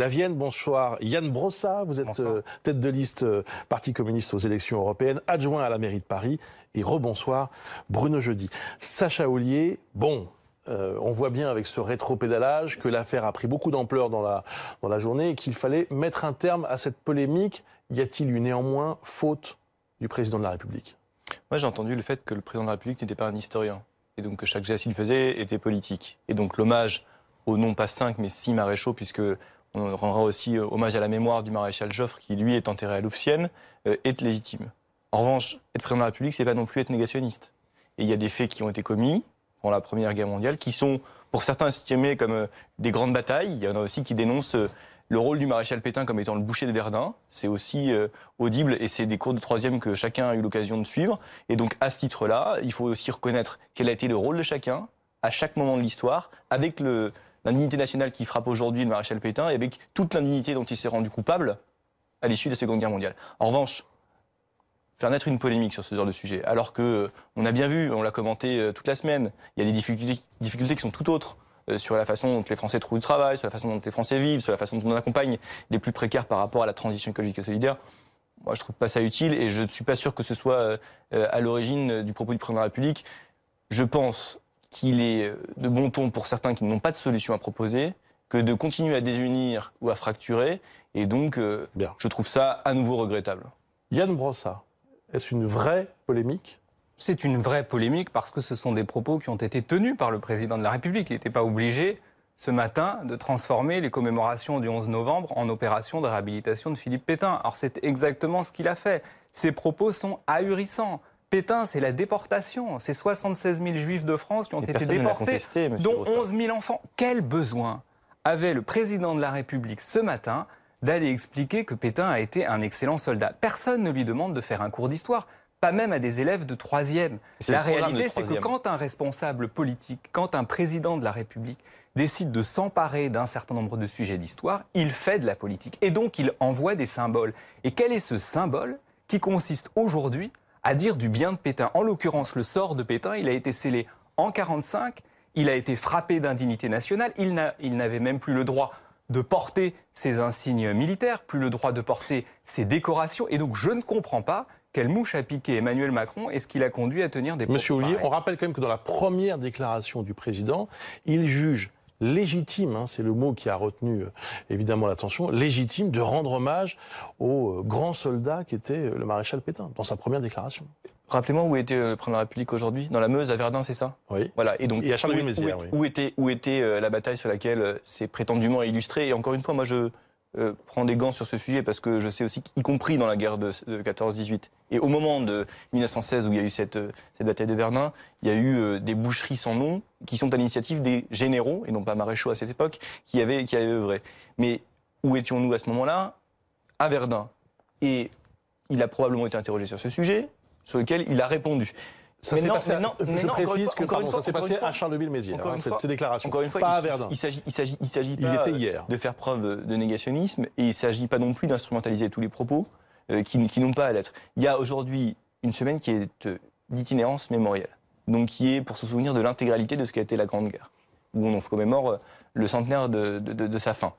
La Vienne, bonsoir. Yann Brossa, vous êtes euh, tête de liste euh, Parti communiste aux élections européennes, adjoint à la mairie de Paris. Et rebonsoir, Bruno Jeudi. Sacha Ollier, bon, euh, on voit bien avec ce rétropédalage que l'affaire a pris beaucoup d'ampleur dans la, dans la journée et qu'il fallait mettre un terme à cette polémique. Y a-t-il eu néanmoins faute du président de la République Moi, j'ai entendu le fait que le président de la République n'était pas un historien et donc que chaque geste qu'il faisait était politique. Et donc l'hommage au non pas 5 mais six maréchaux, puisque on rendra aussi euh, hommage à la mémoire du maréchal Joffre, qui lui est enterré à Louvciennes, euh, est légitime. En revanche, être président de la République, c'est pas non plus être négationniste. Et il y a des faits qui ont été commis pendant la Première Guerre mondiale, qui sont pour certains estimés comme euh, des grandes batailles. Il y en a aussi qui dénoncent le rôle du maréchal Pétain comme étant le boucher de Verdun. C'est aussi audible et c'est des cours de troisième que chacun a eu l'occasion de suivre. Et donc à ce titre-là, il faut aussi reconnaître quel a été le rôle de chacun à chaque moment de l'histoire, avec le, l'indignité nationale qui frappe aujourd'hui le maréchal Pétain et avec toute l'indignité dont il s'est rendu coupable à l'issue de la Seconde Guerre mondiale. En revanche, faire naître une polémique sur ce genre de sujet, alors que euh, on a bien vu, on l'a commenté euh, toute la semaine, il y a des difficultés, qui sont tout autres euh, sur la façon dont les Français trouvent du travail, sur la façon dont les Français vivent, sur la façon dont on accompagne les plus précaires par rapport à la transition écologique et solidaire. Moi, je trouve pas ça utile et je ne suis pas sûr que ce soit à l'origine du propos du Premier République. Je pense qu'il est euh, de bon ton pour certains qui n'ont pas de solution à proposer que de continuer à désunir ou à fracturer. Et donc, euh, je trouve ça à nouveau regrettable. Yann Brossa, est-ce une vraie polémique C'est une vraie polémique parce que ce sont des propos qui ont été tenus par le président de la République. Il n'était pas obligé ce matin de transformer les commémorations du 11 novembre en opération de réhabilitation de Philippe Pétain. Or, c'est exactement ce qu'il a fait. Ces propos sont ahurissants. Pétain, c'est la déportation. C'est 76 000 juifs de France qui ont été déportés, dont 11 000 enfants. Quel besoin avait le président de la République ce matin d'aller expliquer que Pétain a été un excellent soldat Personne ne lui demande de faire un cours d'histoire pas même à des élèves de troisième. La réalité, c'est que quand un responsable politique, quand un président de la République décide de s'emparer d'un certain nombre de sujets d'histoire, il fait de la politique. Et donc, il envoie des symboles. Et quel est ce symbole qui consiste aujourd'hui à dire du bien de Pétain. En l'occurrence, le sort de Pétain, il a été scellé en 1945, il a été frappé d'indignité nationale, il n'avait même plus le droit de porter ses insignes militaires, plus le droit de porter ses décorations. Et donc je ne comprends pas quelle mouche a piqué Emmanuel Macron et ce qu'il a conduit à tenir des Monsieur Oulier, on rappelle quand même que dans la première déclaration du président, il juge légitime, hein, c'est le mot qui a retenu euh, évidemment l'attention, légitime de rendre hommage au euh, grand soldat qui était euh, le maréchal Pétain, dans sa première déclaration. Rappelez-moi où était le président de la République aujourd'hui Dans la Meuse, à Verdun, c'est ça Oui. Voilà. Et donc, à où, où, était, où était la bataille sur laquelle c'est prétendument illustré Et encore une fois, moi, je, euh, prend des gants sur ce sujet parce que je sais aussi qu'y compris dans la guerre de, 14-18 et au moment de 1916 où il y a eu euh, cette, bataille de Verdun, il y a eu euh, des boucheries sans nom qui sont à l'initiative des généraux et non pas maréchaux à cette époque qui avaient qui avaient œuvré. Mais où étions-nous à ce moment-là À Verdun. Et il a probablement été interrogé sur ce sujet, sur lequel il a répondu je précise que ça s'est passé à Charleville-Mézières, hein, ces, déclarations, pas il, à Verdun. Il s'agit, il s'agit, il s'agit pas de faire preuve de négationnisme et il s'agit pas non plus d'instrumentaliser tous les propos euh, qui, n'ont pas à l'être. Il y a aujourd'hui une semaine qui est euh, d'itinérance mémorielle, donc qui est pour se souvenir de l'intégralité de ce qu'a été la Grande Guerre, où on commémore euh, le centenaire de sa fin.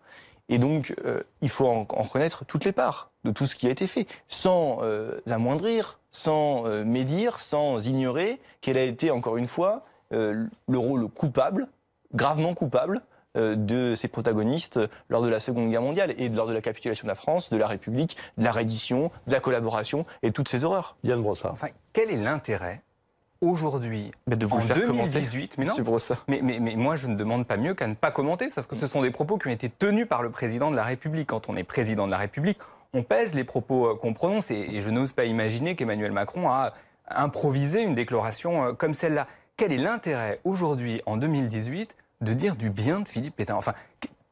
Et donc, euh, il faut en, connaître toutes les parts de tout ce qui a été fait, sans euh, amoindrir, sans euh, médire, sans ignorer quel a été, encore une fois, le rôle coupable, gravement coupable, de ces protagonistes lors de la Seconde Guerre mondiale et lors de la capitulation de la France, de la République, de la reddition, de la collaboration et toutes ces horreurs. Yann Brossard. Enfin, quel est l'intérêt aujourd'hui, en 2018, mais, non, mais, moi je ne demande pas mieux qu'à ne pas commenter, sauf que ce sont des propos qui ont été tenus par le président de la République. Quand on est président de la République, on pèse les propos euh, qu'on prononce, et, et je n'ose pas imaginer qu'Emmanuel Macron a improvisé une déclaration euh, comme celle-là. Quel est l'intérêt aujourd'hui, en 2018, de dire du bien de Philippe Pétain Enfin,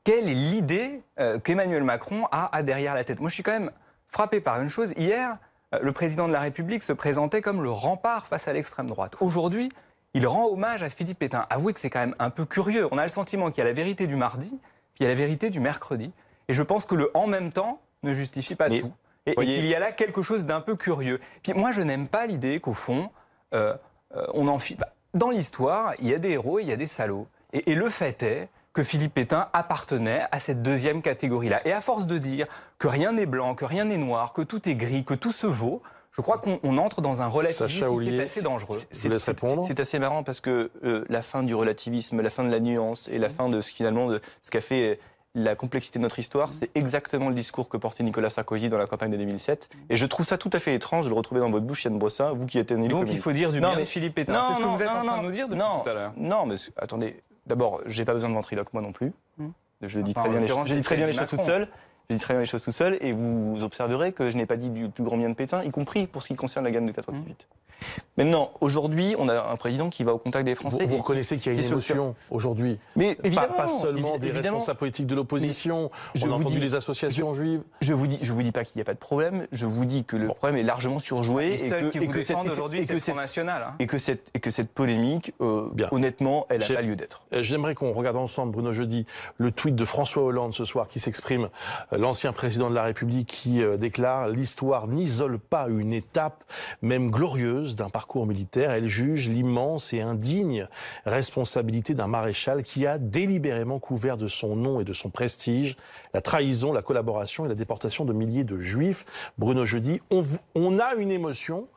quelle est l'idée euh, qu'Emmanuel Macron a, derrière la tête Moi je suis quand même frappé par une chose. Hier, euh, le président de la République se présentait comme le rempart face à l'extrême droite. Aujourd'hui, il rend hommage à Philippe Pétain. Avouez que c'est quand même un peu curieux. On a le sentiment qu'il y a la vérité du mardi, puis il y a la vérité du mercredi. Et je pense que le en même temps ne justifie pas tout. Et, il y a là quelque chose d'un peu curieux. Puis moi, je n'aime pas l'idée qu'au fond, euh, euh, on en fit. Bah, dans l'histoire, il y a des héros et il y a des salauds. et le fait est que Philippe Pétain appartenait à cette deuxième catégorie-là. Et à force de dire que rien n'est blanc, que rien n'est noir, que tout est gris, que tout se vaut, je crois qu'on entre dans un relativisme qui est assez dangereux. C'est assez marrant parce que euh, la fin du relativisme, la fin de la nuance et la mm. fin de ce, finalement de ce qu'a fait la complexité de notre histoire, mm. c'est exactement le discours que portait Nicolas Sarkozy dans la campagne de 2007. Et je trouve ça tout à fait étrange de le retrouver dans votre bouche, Yann Brossin, vous qui êtes un Donc il faut dire du non, bien mais... Philippe Pétain. C'est ce que vous êtes non, en train de nous dire depuis non, tout à l'heure. Non, mais attendez, D'abord, je n'ai pas besoin de ventriloque, moi non plus. Mmh. Je dis très bien les choses toute seule. Je dis très bien les choses tout seul et vous observerez que je n'ai pas dit du tout grand bien de Pétain, y compris pour ce qui concerne la gamme de 98. Mmh. Maintenant, aujourd'hui, on a un président qui va au contact des Français. Vous, reconnaissez qu'il y a une émotion aujourd'hui. Mais pas, seulement des responsables politiques de l'opposition. On entendu dis, les associations juives. Je vous dis, je vous dis pas qu'il n'y a pas de problème. Je vous dis que le problème est largement surjoué et, que, et, que cette, national, et que et que cette polémique, euh, honnêtement, elle n'a pas lieu d'être. J'aimerais qu'on regarde ensemble, Bruno Jeudi, le tweet de François Hollande ce soir qui s'exprime euh, l'ancien président de la République qui euh, déclare L'histoire n'isole pas une étape, même glorieuse, d'un parcours militaire. Elle juge l'immense et indigne responsabilité d'un maréchal qui a délibérément couvert de son nom et de son prestige la trahison, la collaboration et la déportation de milliers de juifs. Bruno Jeudi, on, a une émotion.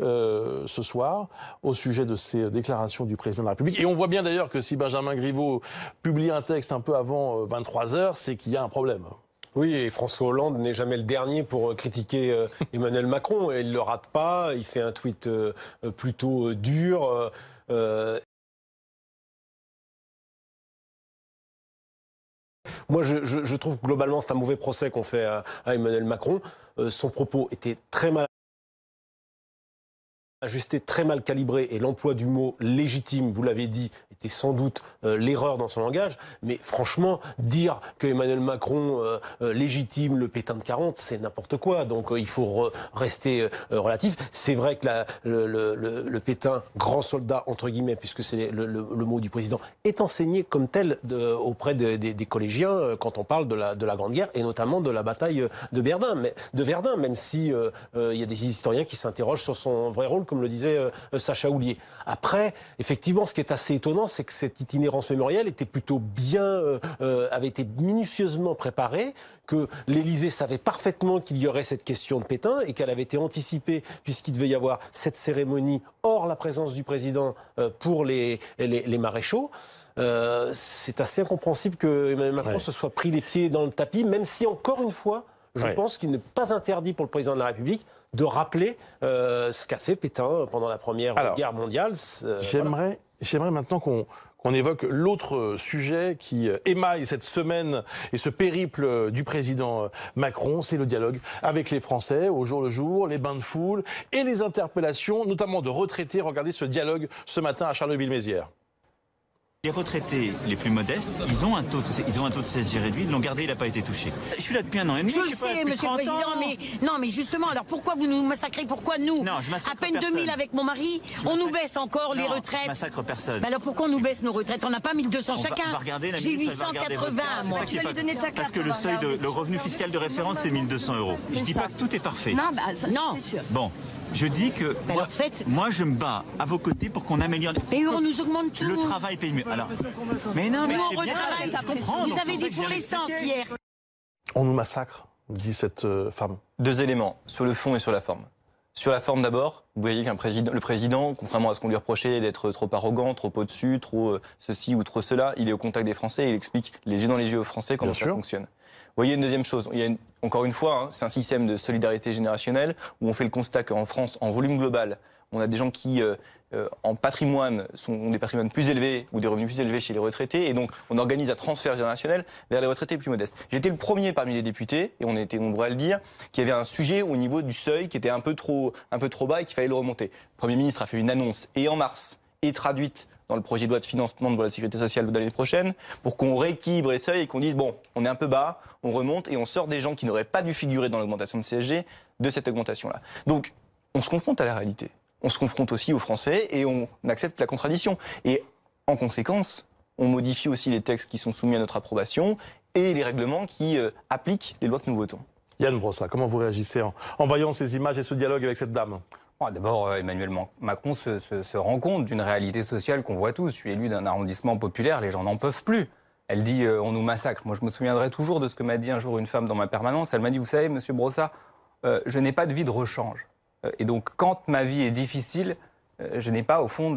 Euh, ce soir au sujet de ces déclarations du président de la République. Et on voit bien d'ailleurs que si Benjamin Griveaux publie un texte un peu avant 23 euh, heures, c'est qu'il y a un problème. Oui, et François Hollande n'est jamais le dernier pour euh, critiquer euh, Emmanuel Macron. Il ne le rate pas, il fait un tweet euh, plutôt dur. Moi, je, trouve que globalement, c'est un mauvais procès qu'on fait à, Emmanuel Macron. son propos était très mal ajusté, très mal calibré, et l'emploi du mot légitime, vous l'avez dit, était sans doute euh, l'erreur dans son langage, mais franchement, dire que Emmanuel Macron euh, euh, légitime le pétain de 40, c'est n'importe quoi, donc il faut rester relatif. C'est vrai que la, le, pétain, grand soldat, entre guillemets, puisque c'est le, mot du président, est enseigné comme tel auprès des collégiens quand on parle de la, de la Grande Guerre, et notamment de la bataille de Verdun, mais, de Verdun même si il y a des historiens qui s'interrogent sur son vrai rôle comme le disait euh, Sacha Houlier. Après, effectivement, ce qui est assez étonnant, c'est que cette itinérance mémorielle était plutôt bien, euh, euh, avait été minutieusement préparée, que l'Élysée savait parfaitement qu'il y aurait cette question de Pétain et qu'elle avait été anticipée puisqu'il devait y avoir cette cérémonie hors la présence du président pour les, les, maréchaux. c'est assez incompréhensible que Macron se soit pris les pieds dans le tapis, même si encore une fois, je pense qu'il n'est pas interdit pour le président de la République de rappeler euh, ce qu'a fait Pétain pendant la Première Guerre mondiale. Euh, j'aimerais, J'aimerais maintenant qu'on qu'on évoque l'autre sujet qui euh, émaille cette semaine et ce périple du président Macron, c'est le dialogue avec les Français au jour le jour, les bains de foule et les interpellations, notamment de retraités. Regardez ce dialogue ce matin à Charleville-Mézières. Les retraités les plus modestes, ils ont un taux de, ils ont un taux de CSG réduit, ils l'ont gardé, il n'a pas été touché. Je suis là depuis un an et demi. Je, sais, monsieur le Président, mais non, mais justement, alors pourquoi vous nous massacrez Pourquoi nous À peine 2000 avec mon mari, on nous baisse encore les retraites. Je massacre personne. alors pourquoi on nous baisse nos retraites On n'a pas 1200 on chacun. J'ai 880, moi. Tu vas donner ta Parce que le seuil de, le revenu fiscal de référence, c'est 1200 euros. Je dis pas que tout est parfait. Non, bah, c'est sûr. Bon. Je dis que ben, moi, fait, moi, je me bats à vos côtés pour qu'on améliore Et on nous augmente tout. le travail paye mieux. Alors, mais non, mais on retravaille. Vous avez dit pour l'essence hier. On nous massacre, dit cette euh, femme. Deux éléments sur le fond et sur la forme. Sur la forme d'abord, vous voyez qu'un président, le président, contrairement à ce qu'on lui reprochait d'être trop arrogant, trop au-dessus, trop euh, ceci ou trop cela, il est au contact des Français et il explique les yeux dans les yeux aux Français comment ça fonctionne. Vous voyez une deuxième chose, il encore une fois, hein, c'est un système de solidarité générationnelle où on fait le constat qu'en France, en volume global, on a des gens qui, euh, euh, en patrimoine, sont, ont des patrimoines plus élevés ou des revenus plus élevés chez les retraités. Et donc, on organise un transfert générationnel vers les retraités plus modestes. J'étais le premier parmi les députés, et on était nombreux à le dire, qu'il y avait un sujet au niveau du seuil qui était un peu trop, un peu trop bas et qu'il fallait le remonter. Le Premier ministre a fait une annonce, et en mars, et traduite dans le projet de loi de financement de la sécurité sociale de l'année prochaine, pour qu'on rééquilibre les seuils et qu'on dise, bon, on est un peu bas, on remonte et on sort des gens qui n'auraient pas dû figurer dans l'augmentation de CSG de cette augmentation-là. Donc, on se confronte à la réalité. On se confronte aussi aux Français et on accepte la contradiction. Et en conséquence, on modifie aussi les textes qui sont soumis à notre approbation et les règlements qui euh, appliquent les lois que nous votons. Yann Brossa, comment vous réagissez en voyant ces images et ce dialogue avec cette dame ah, d'abord, euh, Emmanuel Macron se, rend compte d'une réalité sociale qu'on voit tous. Je suis élu d'un arrondissement populaire, les gens n'en peuvent plus. Elle dit euh, on nous massacre. Moi, je me souviendrai toujours de ce que m'a dit un jour une femme dans ma permanence. Elle m'a dit, vous savez, Monsieur Brossa, euh, je n'ai pas de vie de rechange. et donc, quand ma vie est difficile, je n'ai pas, au fond,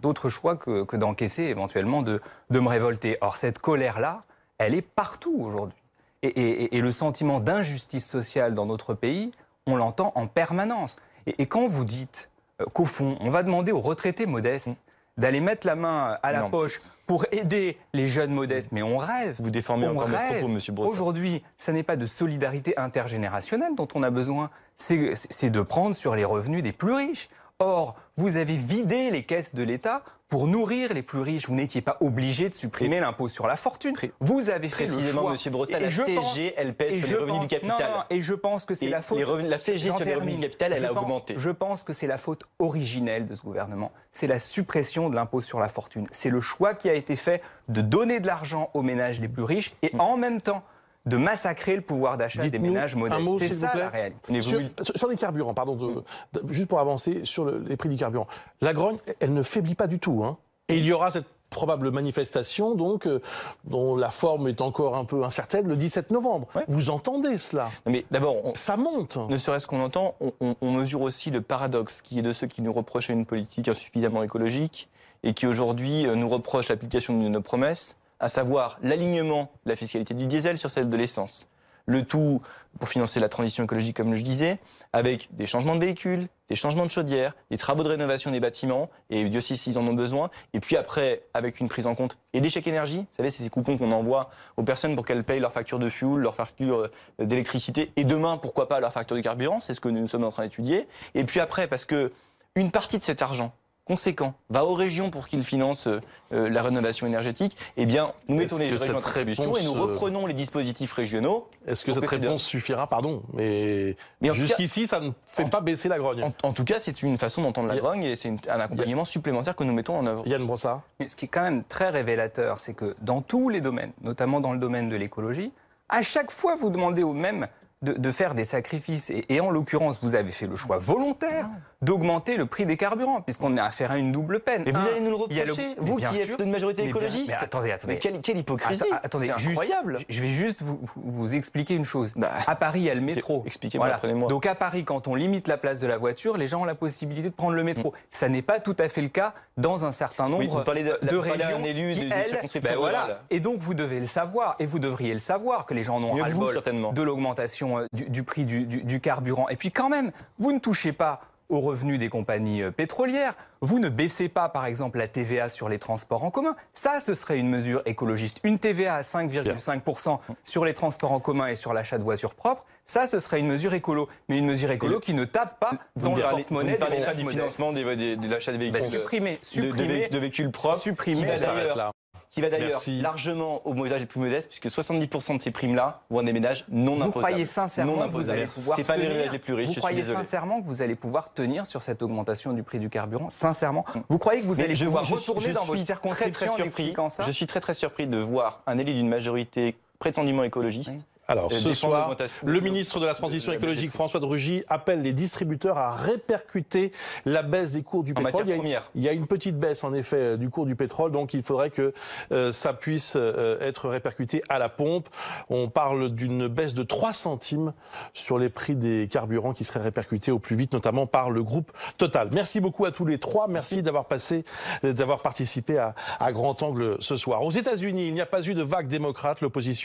d'autre choix que, d'encaisser, éventuellement, de, me révolter. Or, cette colère-là, elle est partout aujourd'hui. et le sentiment d'injustice sociale dans notre pays, on l'entend en permanence. Et, quand vous dites euh, qu'au fond, on va demander aux retraités modestes d'aller mettre la main à la poche pour aider les jeunes modestes. Mais on rêve. Vous déformez rêve. propos, Monsieur Aujourd'hui, ce n'est pas de solidarité intergénérationnelle dont on a besoin, c'est de prendre sur les revenus des plus riches. Or, vous avez vidé les caisses de l'État pour nourrir les plus riches. Vous n'étiez pas obligé de supprimer l'impôt sur la fortune. Vous avez fait Précisément, le choix. M. la CG, elle pèse sur les revenus du capital. Non, non, et je pense que c'est la faute... a augmenté. Je pense que c'est la faute originelle de ce gouvernement. C'est la suppression de l'impôt sur la fortune. C'est le choix qui a été fait de donner de l'argent aux ménages les plus riches et mm. en même temps de massacrer le pouvoir d'achat des ménages modestes. C'est ça la réalité. Sur, les carburants, pardon, juste pour avancer sur les prix du carburant. La grogne, elle ne faiblit pas du tout. Hein. Et il y aura cette probable manifestation, donc, euh, dont la forme est encore un peu incertaine, le 17 novembre. Vous entendez cela Mais d'abord, ça monte. Ne serait-ce qu'on entend, on, mesure aussi le paradoxe qui est de ceux qui nous reprochaient une politique insuffisamment écologique et qui aujourd'hui euh, nous reprochent l'application de nos promesses à savoir l'alignement de la fiscalité du diesel sur celle de l'essence. Le tout pour financer la transition écologique, comme je disais, avec des changements de véhicules, des changements de chaudières, des travaux de rénovation des bâtiments, et Dieu sait s'ils en ont besoin. Et puis après, avec une prise en compte et des chèques énergie, vous savez, c'est ces coupons qu'on envoie aux personnes pour qu'elles payent leur facture de fuel, leur facture euh, d'électricité, et demain, pourquoi pas, leur facture de carburant, c'est ce que nous sommes en train d'étudier. Et puis après, parce que une partie de cet argent conséquent va aux régions pour qu'ils financent euh, euh, la rénovation énergétique, eh bien, nous mettons les régions en et nous euh, reprenons les dispositifs régionaux. Est-ce que cette réponse suffira Pardon, mais, mais jusqu'ici, ça ne fait pas baisser la grogne. En, tout cas, c'est une façon d'entendre la grogne et c'est un accompagnement supplémentaire que nous mettons en œuvre. Yann Brossard mais Ce qui est quand même très révélateur, c'est que dans tous les domaines, notamment dans le domaine de l'écologie, à chaque fois, vous demandez aux mêmes de, faire des sacrifices. Et, en l'occurrence, vous avez fait le choix volontaire d'augmenter le prix des carburants, puisqu'on est affaire à une double peine. Et vous allez nous le reprocher, vous qui êtes une majorité écologiste mais, attendez, attendez. quelle, hypocrisie Attendez, Je vais juste vous, expliquer une chose. Bah, à Paris, il y a le métro. Expliquez-moi, Donc à Paris, quand on limite la place de la voiture, les gens ont la possibilité de prendre le métro. Mm. Ça n'est pas tout à fait le cas dans un certain nombre de, régions de, elles, ben voilà. Et donc vous devez le savoir, et vous devriez le savoir, que les gens en ont ras de l'augmentation euh, du, prix du, carburant. Et puis quand même, vous ne touchez pas aux revenus des compagnies euh, pétrolières. Vous ne baissez pas, par exemple, la TVA sur les transports en commun. Ça, ce serait une mesure écologiste. Une TVA à 5,5% sur les transports en commun et sur l'achat de voitures propres, ça, ce serait une mesure écolo. Mais une mesure écolo qui ne tape pas dans le monnaie du financement de l'achat des bah, véhicules. supprimer, de, supprimer, de, de, véhicules propres. Supprimer qui va d'ailleurs largement aux ménages les plus modestes, puisque 70% de ces primes-là vont à des ménages non imposables. Vous croyez sincèrement que vous allez pouvoir pas les ménages les plus riches, Vous croyez sincèrement que vous allez pouvoir tenir sur cette augmentation du prix du carburant Sincèrement mm. Vous croyez que vous allez je pouvoir retourner dans vos circonscriptions très, ça Je suis très très surpris de voir un élu d'une majorité prétendument écologiste alors ce soir, le ministre de la Transition écologique, François de Rugy, appelle les distributeurs à répercuter la baisse des cours du pétrole. Il y, a, une petite baisse en effet euh, du cours du pétrole, donc il faudrait que euh, ça puisse euh, être répercuté à la pompe. On parle d'une baisse de 3 centimes sur les prix des carburants qui seraient répercutés au plus vite, notamment par le groupe Total. Merci beaucoup à tous les trois. Merci, d'avoir passé, d'avoir participé à, à Grand Angle ce soir. Aux États-Unis, il n'y a pas eu de vague démocrate. L'opposition